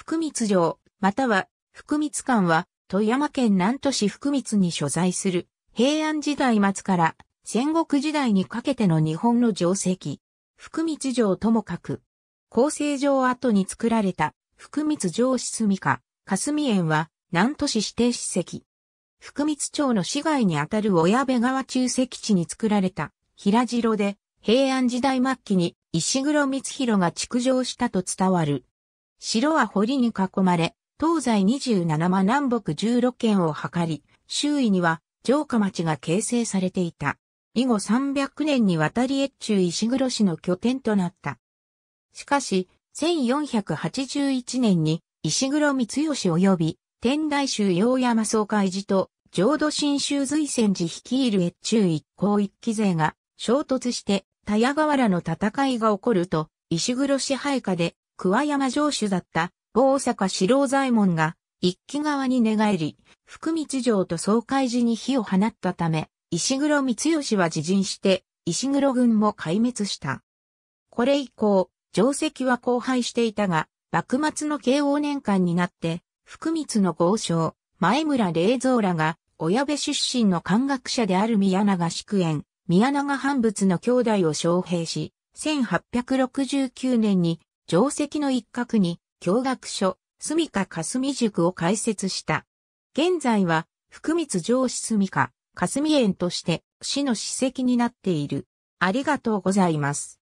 福光城、または福光館は、富山県南都市福光に所在する、平安時代末から戦国時代にかけての日本の城跡、福光城ともかく。厚生城跡に作られた福光城進住か、霞園は南都市指定史跡。福光町の市街にあたる親部川中石地に作られた平城で平安時代末期に石黒光弘が築城したと伝わる城は堀に囲まれ、東西27間南北16県を測り、周囲には城下町が形成されていた。以後300年にわたり越中石黒市の拠点となった。しかし、1481年に石黒光吉及び天台宗陽山総会寺と浄土真宗随仙寺率いる越中一向一期勢が衝突して、田谷川原の戦いが起こると、石黒支配下で桑山城主だった、大阪四郎左衛門が、一気側に寝返り、福光城と総海寺に火を放ったため、石黒光義は自陣して、石黒軍も壊滅した。これ以降、城跡は荒廃していたが、幕末の慶応年間になって、福光の豪商、前村霊蔵らが、親部出身の漢学者である宮永祝園、宮永半仏の兄弟を招聘し、1869年に定石の一角に、教学所、住処霞塾を開設した。現在は、福光上司住処霞園として、市の史跡になっている。ありがとうございます。